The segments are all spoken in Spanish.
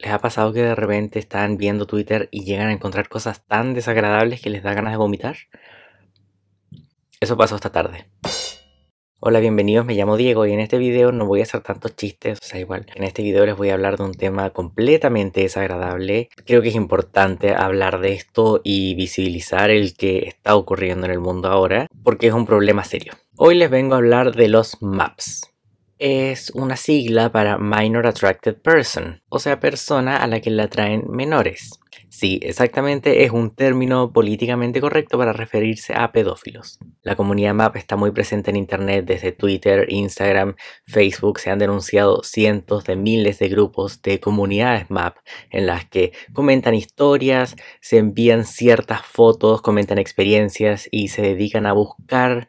¿Les ha pasado que de repente están viendo Twitter y llegan a encontrar cosas tan desagradables que les da ganas de vomitar? Eso pasó esta tarde. Hola, bienvenidos, me llamo Diego y en este video no voy a hacer tantos chistes, o sea, igual, en este video les voy a hablar de un tema completamente desagradable. Creo que es importante hablar de esto y visibilizar el que está ocurriendo en el mundo ahora, porque es un problema serio. Hoy les vengo a hablar de los maps es una sigla para Minor Attracted Person, o sea, persona a la que le atraen menores. Sí, exactamente es un término políticamente correcto para referirse a pedófilos. La comunidad MAP está muy presente en Internet desde Twitter, Instagram, Facebook. Se han denunciado cientos de miles de grupos de comunidades MAP en las que comentan historias, se envían ciertas fotos, comentan experiencias y se dedican a buscar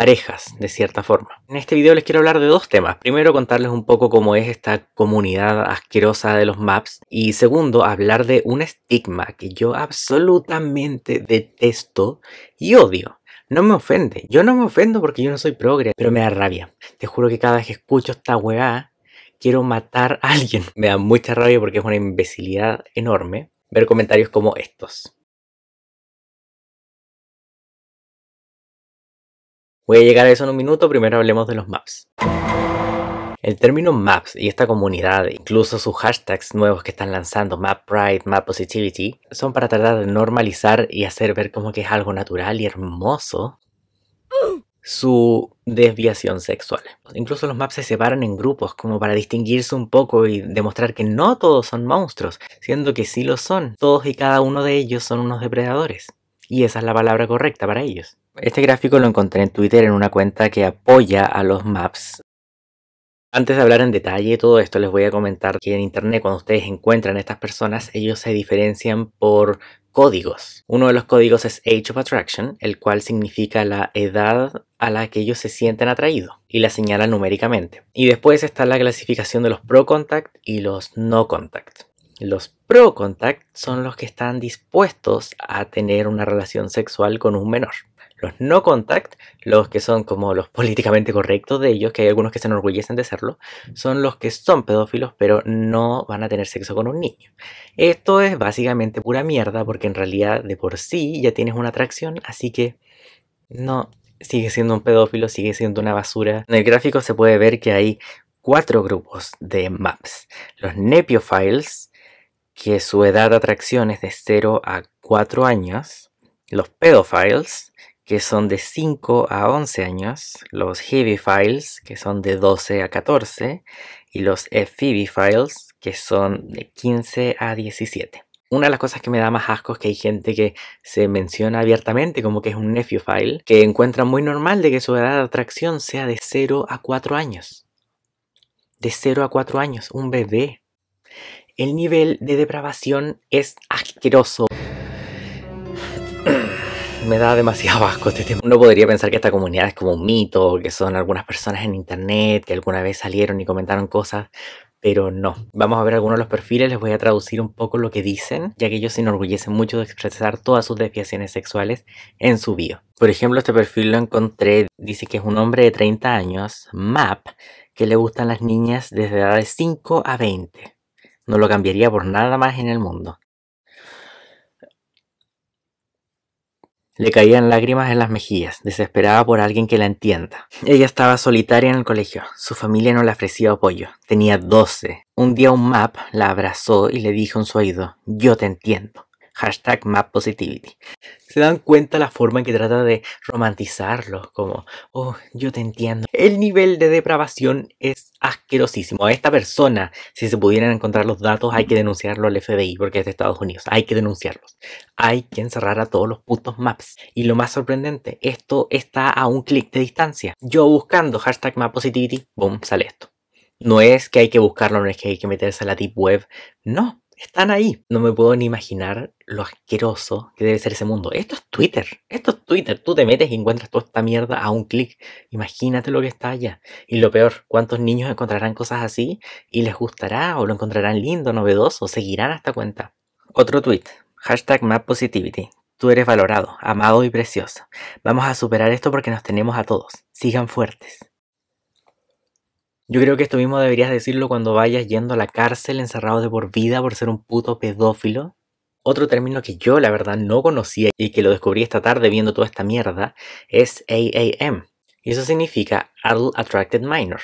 parejas, de cierta forma. En este video les quiero hablar de dos temas. Primero, contarles un poco cómo es esta comunidad asquerosa de los maps. Y segundo, hablar de un estigma que yo absolutamente detesto y odio. No me ofende, yo no me ofendo porque yo no soy progre, pero me da rabia. Te juro que cada vez que escucho esta weá, quiero matar a alguien. Me da mucha rabia porque es una imbecilidad enorme ver comentarios como estos. Voy a llegar a eso en un minuto, primero hablemos de los maps. El término maps y esta comunidad, incluso sus hashtags nuevos que están lanzando, Map Pride, Map Positivity, son para tratar de normalizar y hacer ver como que es algo natural y hermoso su desviación sexual. Incluso los maps se separan en grupos como para distinguirse un poco y demostrar que no todos son monstruos, siendo que sí lo son. Todos y cada uno de ellos son unos depredadores. Y esa es la palabra correcta para ellos. Este gráfico lo encontré en Twitter en una cuenta que apoya a los maps. Antes de hablar en detalle de todo esto, les voy a comentar que en Internet cuando ustedes encuentran a estas personas, ellos se diferencian por códigos. Uno de los códigos es Age of Attraction, el cual significa la edad a la que ellos se sienten atraídos y la señalan numéricamente. Y después está la clasificación de los Pro Contact y los No Contact. Los pro contact son los que están dispuestos a tener una relación sexual con un menor los no contact, los que son como los políticamente correctos de ellos, que hay algunos que se enorgullecen de serlo, son los que son pedófilos pero no van a tener sexo con un niño. Esto es básicamente pura mierda porque en realidad de por sí ya tienes una atracción, así que no, sigue siendo un pedófilo, sigue siendo una basura. En el gráfico se puede ver que hay cuatro grupos de maps. Los nepiofiles que su edad de atracción es de 0 a 4 años. Los pedophiles, que son de 5 a 11 años, los Heavy Files, que son de 12 a 14, y los F-Heavy Files, que son de 15 a 17. Una de las cosas que me da más asco es que hay gente que se menciona abiertamente como que es un nephew file, que encuentra muy normal de que su edad de atracción sea de 0 a 4 años. De 0 a 4 años, un bebé. El nivel de depravación es asqueroso me da demasiado asco este tema. Uno podría pensar que esta comunidad es como un mito, que son algunas personas en internet que alguna vez salieron y comentaron cosas, pero no. Vamos a ver algunos de los perfiles, les voy a traducir un poco lo que dicen, ya que ellos se enorgullecen mucho de expresar todas sus desviaciones sexuales en su bio. Por ejemplo, este perfil lo encontré, dice que es un hombre de 30 años, Map, que le gustan las niñas desde la edad de 5 a 20. No lo cambiaría por nada más en el mundo. Le caían lágrimas en las mejillas, desesperada por alguien que la entienda. Ella estaba solitaria en el colegio, su familia no le ofrecía apoyo, tenía 12. Un día un map la abrazó y le dijo en su oído, yo te entiendo. Hashtag map positivity. Se dan cuenta la forma en que trata de romantizarlo, como, oh, yo te entiendo. El nivel de depravación es asquerosísimo. A esta persona, si se pudieran encontrar los datos, hay que denunciarlo al FBI porque es de Estados Unidos. Hay que denunciarlos. Hay que encerrar a todos los putos maps. Y lo más sorprendente, esto está a un clic de distancia. Yo buscando hashtag map positivity, boom, sale esto. No es que hay que buscarlo, no es que hay que meterse a la deep web. No, están ahí. No me puedo ni imaginar lo asqueroso que debe ser ese mundo. Esto es Twitter, esto es Twitter. Tú te metes y encuentras toda esta mierda a un clic. Imagínate lo que está allá. Y lo peor, ¿cuántos niños encontrarán cosas así y les gustará o lo encontrarán lindo, novedoso, seguirán hasta cuenta? Otro tweet, hashtag MapPositivity. Tú eres valorado, amado y precioso. Vamos a superar esto porque nos tenemos a todos. Sigan fuertes. Yo creo que esto mismo deberías decirlo cuando vayas yendo a la cárcel encerrado de por vida por ser un puto pedófilo. Otro término que yo la verdad no conocía y que lo descubrí esta tarde viendo toda esta mierda es AAM. Y eso significa Adult Attracted Minor,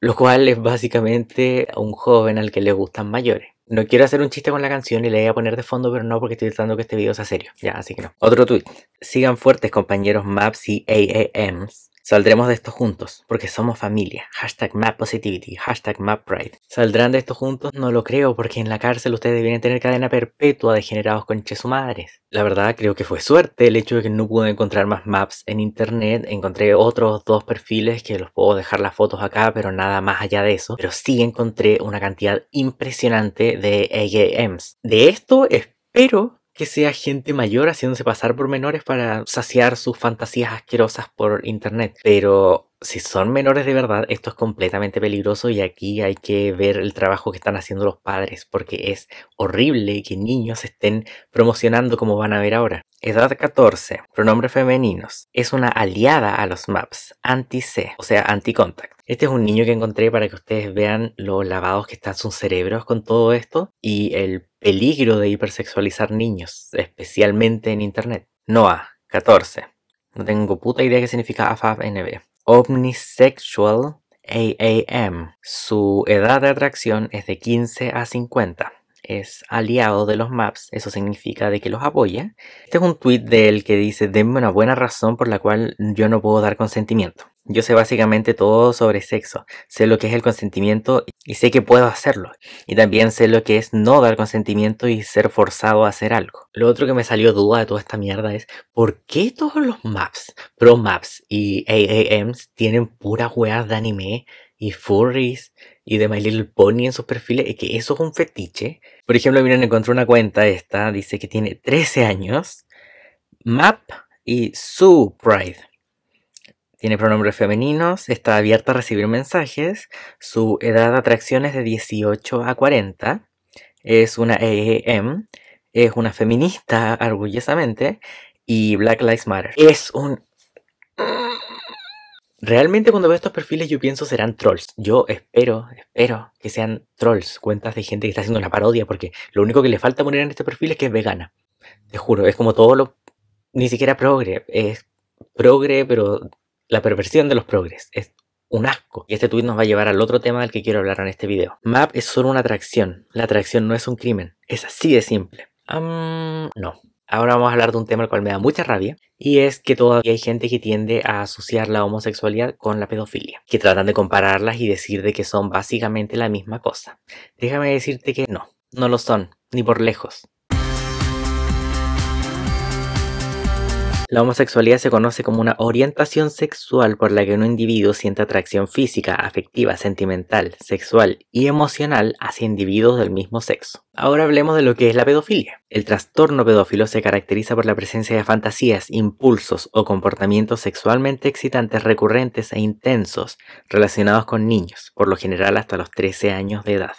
lo cual es básicamente un joven al que le gustan mayores. No quiero hacer un chiste con la canción y le voy a poner de fondo, pero no porque estoy tratando que este video sea serio. Ya, así que no. Otro tweet. Sigan fuertes compañeros Maps y AAMs. Saldremos de esto juntos, porque somos familia. Hashtag Map Positivity, hashtag Map ¿Saldrán de esto juntos? No lo creo, porque en la cárcel ustedes deberían tener cadena perpetua de generados su madres. La verdad, creo que fue suerte el hecho de que no pude encontrar más maps en internet. Encontré otros dos perfiles que los puedo dejar las fotos acá, pero nada más allá de eso. Pero sí encontré una cantidad impresionante de AAMs. De esto espero que sea gente mayor haciéndose pasar por menores para saciar sus fantasías asquerosas por internet. Pero si son menores de verdad, esto es completamente peligroso y aquí hay que ver el trabajo que están haciendo los padres, porque es horrible que niños estén promocionando como van a ver ahora. Edad 14, pronombres femeninos, es una aliada a los maps, anti-C, o sea, anti-contact. Este es un niño que encontré para que ustedes vean lo lavados que están sus cerebros con todo esto y el peligro de hipersexualizar niños, especialmente en Internet. Noah, 14. No tengo puta idea qué significa AFABNB. Omnisexual AAM. Su edad de atracción es de 15 a 50 es aliado de los maps, eso significa de que los apoya. Este es un tweet de él que dice, denme una buena razón por la cual yo no puedo dar consentimiento. Yo sé básicamente todo sobre sexo, sé lo que es el consentimiento y sé que puedo hacerlo. Y también sé lo que es no dar consentimiento y ser forzado a hacer algo. Lo otro que me salió duda de toda esta mierda es ¿por qué todos los maps, pro maps y AAMs tienen puras weas de anime y furries y de My Little Pony en sus perfiles? Es que eso es un fetiche. Por ejemplo, miren, encontré una cuenta esta, dice que tiene 13 años, map y su pride. Tiene pronombres femeninos, está abierta a recibir mensajes, su edad de atracción es de 18 a 40, es una EEM, es una feminista orgullosamente y Black Lives Matter. Es un... Realmente cuando veo estos perfiles yo pienso serán trolls. Yo espero, espero que sean trolls, cuentas de gente que está haciendo una parodia, porque lo único que le falta poner en este perfil es que es vegana. Te juro, es como todo lo... Ni siquiera progre, es progre, pero la perversión de los progres es un asco. Y este tuit nos va a llevar al otro tema del que quiero hablar en este video. Map es solo una atracción. La atracción no es un crimen. Es así de simple. no. Ahora vamos a hablar de un tema al cual me da mucha rabia, y es que todavía hay gente que tiende a asociar la homosexualidad con la pedofilia, que tratan de compararlas y decir de que son básicamente la misma cosa. Déjame decirte que no, no lo son, ni por lejos. La homosexualidad se conoce como una orientación sexual por la que un individuo siente atracción física, afectiva, sentimental, sexual y emocional hacia individuos del mismo sexo. Ahora hablemos de lo que es la pedofilia. El trastorno pedófilo se caracteriza por la presencia de fantasías, impulsos o comportamientos sexualmente excitantes recurrentes e intensos relacionados con niños, por lo general hasta los 13 años de edad.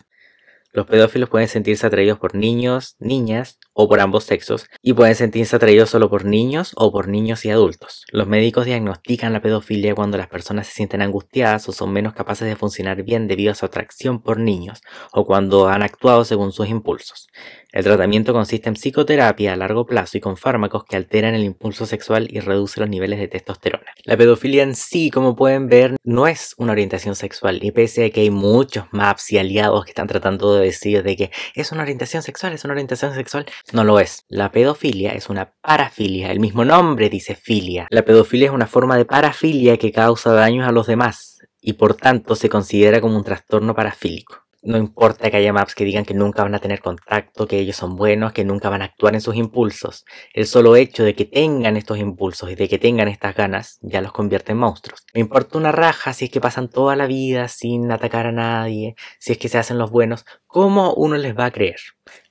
Los pedófilos pueden sentirse atraídos por niños, niñas o por ambos sexos y pueden sentirse atraídos solo por niños o por niños y adultos. Los médicos diagnostican la pedofilia cuando las personas se sienten angustiadas o son menos capaces de funcionar bien debido a su atracción por niños o cuando han actuado según sus impulsos. El tratamiento consiste en psicoterapia a largo plazo y con fármacos que alteran el impulso sexual y reducen los niveles de testosterona. La pedofilia en sí, como pueden ver, no es una orientación sexual y pese a que hay muchos maps y aliados que están tratando de decir de que es una orientación sexual, es una orientación sexual, no lo es. La pedofilia es una parafilia, el mismo nombre dice filia. La pedofilia es una forma de parafilia que causa daños a los demás y por tanto se considera como un trastorno parafílico. No importa que haya maps que digan que nunca van a tener contacto, que ellos son buenos, que nunca van a actuar en sus impulsos. El solo hecho de que tengan estos impulsos y de que tengan estas ganas ya los convierte en monstruos. Me importa una raja si es que pasan toda la vida sin atacar a nadie, si es que se hacen los buenos, ¿cómo uno les va a creer?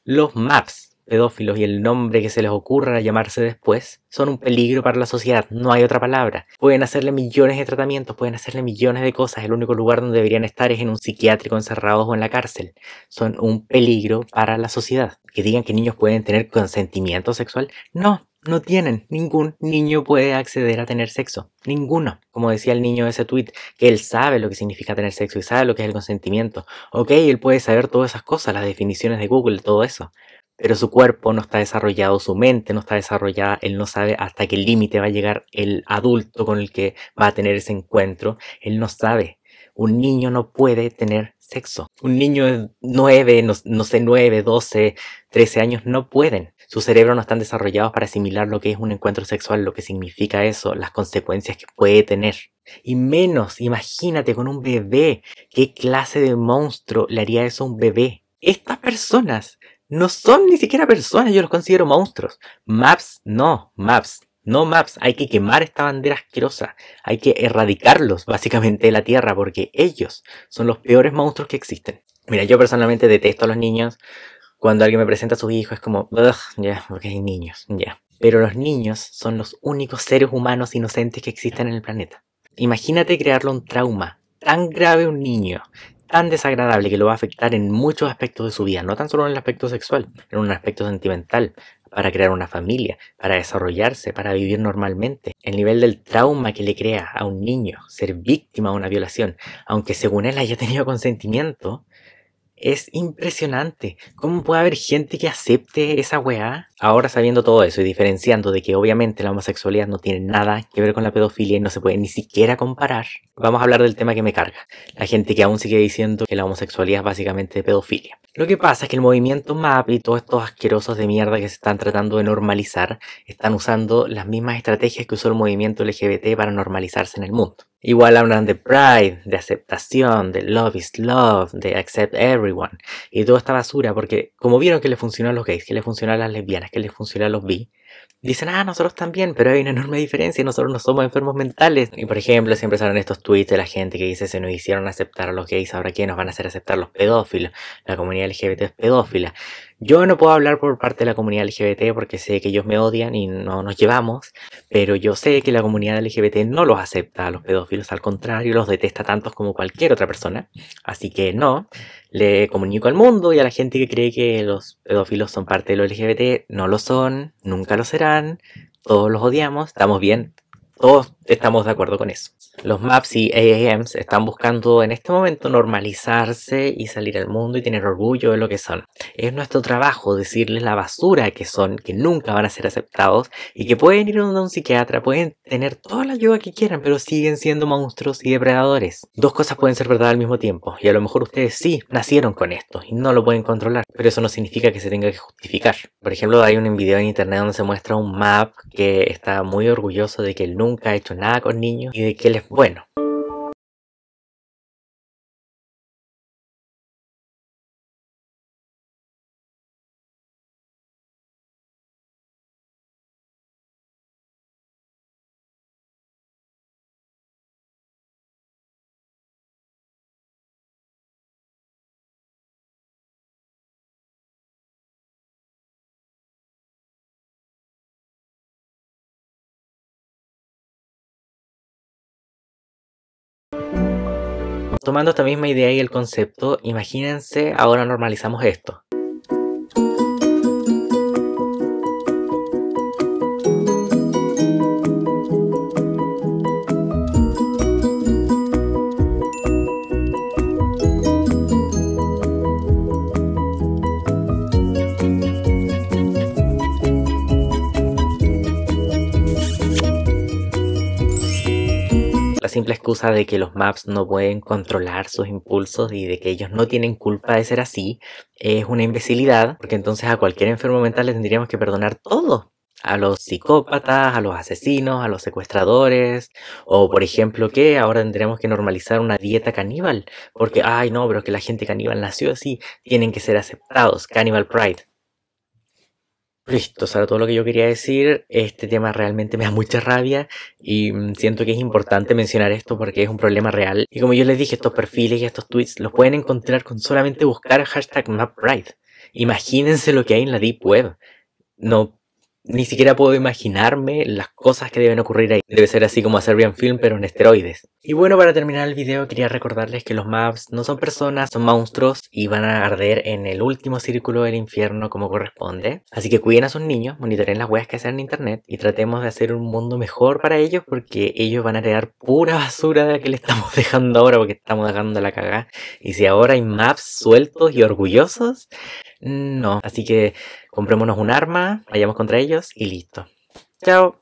Los maps pedófilos y el nombre que se les ocurra llamarse después son un peligro para la sociedad, no hay otra palabra. Pueden hacerle millones de tratamientos, pueden hacerle millones de cosas, el único lugar donde deberían estar es en un psiquiátrico encerrado o en la cárcel. Son un peligro para la sociedad. Que digan que niños pueden tener consentimiento sexual, no, no tienen. Ningún niño puede acceder a tener sexo. Ninguno. Como decía el niño de ese tweet, que él sabe lo que significa tener sexo y sabe lo que es el consentimiento. Ok, él puede saber todas esas cosas, las definiciones de Google, todo eso pero su cuerpo no está desarrollado, su mente no está desarrollada, él no sabe hasta qué límite va a llegar el adulto con el que va a tener ese encuentro, él no sabe. Un niño no puede tener sexo. Un niño de 9, no, sé, 9, 12, 13 años no pueden. Su cerebro no están desarrollados para asimilar lo que es un encuentro sexual, lo que significa eso, las consecuencias que puede tener. Y menos, imagínate con un bebé, ¿qué clase de monstruo le haría eso a un bebé? Estas personas no son ni siquiera personas, yo los considero monstruos. Maps, no, Maps, no Maps. Hay que quemar esta bandera asquerosa. Hay que erradicarlos básicamente de la Tierra porque ellos son los peores monstruos que existen. Mira, yo personalmente detesto a los niños. Cuando alguien me presenta a sus hijos es como, ya, porque hay niños, ya. Pero los niños son los únicos seres humanos inocentes que existen en el planeta. Imagínate crearle un trauma tan grave a un niño tan desagradable que lo va a afectar en muchos aspectos de su vida, no tan solo en el aspecto sexual, en un aspecto sentimental, para crear una familia, para desarrollarse, para vivir normalmente. El nivel del trauma que le crea a un niño ser víctima de una violación, aunque según él haya tenido consentimiento, es impresionante. ¿Cómo puede haber gente que acepte esa weá? Ahora sabiendo todo eso y diferenciando de que obviamente la homosexualidad no tiene nada que ver con la pedofilia y no se puede ni siquiera comparar, vamos a hablar del tema que me carga, la gente que aún sigue diciendo que la homosexualidad es básicamente pedofilia. Lo que pasa es que el movimiento MAP y todos estos asquerosos de mierda que se están tratando de normalizar están usando las mismas estrategias que usó el movimiento LGBT para normalizarse en el mundo. Igual hablan de pride, de aceptación, de love is love, de accept everyone y toda esta basura porque como vieron que le funcionó a los gays, que le funcionó a las lesbianas, que les funciona los B, dicen, ah, nosotros también, pero hay una enorme diferencia nosotros no somos enfermos mentales. Y por ejemplo, siempre salen estos tweets de la gente que dice, se nos hicieron aceptar a los gays, ahora quién nos van a hacer aceptar los pedófilos, la comunidad LGBT es pedófila. Yo no puedo hablar por parte de la comunidad LGBT porque sé que ellos me odian y no nos llevamos, pero yo sé que la comunidad LGBT no los acepta a los pedófilos, al contrario, los detesta tantos como cualquier otra persona. Así que no, le comunico al mundo y a la gente que cree que los pedófilos son parte de los LGBT, no lo son, nunca lo serán, todos los odiamos, estamos bien, todos Estamos de acuerdo con eso. Los MAPS y AAMs están buscando en este momento normalizarse y salir al mundo y tener orgullo de lo que son. Es nuestro trabajo decirles la basura que son, que nunca van a ser aceptados y que pueden ir a un psiquiatra, pueden tener toda la ayuda que quieran, pero siguen siendo monstruos y depredadores. Dos cosas pueden ser verdad al mismo tiempo y a lo mejor ustedes sí nacieron con esto y no lo pueden controlar, pero eso no significa que se tenga que justificar. Por ejemplo, hay un video en internet donde se muestra un MAP que está muy orgulloso de que él nunca ha hecho nada con niños y de que él es bueno. Tomando esta misma idea y el concepto, imagínense, ahora normalizamos esto. simple excusa de que los maps no pueden controlar sus impulsos y de que ellos no tienen culpa de ser así es una imbecilidad, porque entonces a cualquier enfermo mental le tendríamos que perdonar todo. A los psicópatas, a los asesinos, a los secuestradores, o por ejemplo que ahora tendremos que normalizar una dieta caníbal, porque, ay no, pero que la gente caníbal nació así, tienen que ser aceptados, Cannibal Pride. Listo, o sea, todo lo que yo quería decir, este tema realmente me da mucha rabia y siento que es importante mencionar esto porque es un problema real. Y como yo les dije, estos perfiles y estos tweets los pueden encontrar con solamente buscar hashtag MapRide. Imagínense lo que hay en la Deep Web. No ni siquiera puedo imaginarme las cosas que deben ocurrir ahí. Debe ser así como a Serbian Film, pero en esteroides. Y bueno, para terminar el video quería recordarles que los maps no son personas, son monstruos y van a arder en el último círculo del infierno como corresponde. Así que cuiden a sus niños, monitoreen las weas que hacen en internet y tratemos de hacer un mundo mejor para ellos porque ellos van a heredar pura basura de la que le estamos dejando ahora porque estamos dejando la cagada. Y si ahora hay maps sueltos y orgullosos, no, así que comprémonos un arma, vayamos contra ellos y listo. Chao.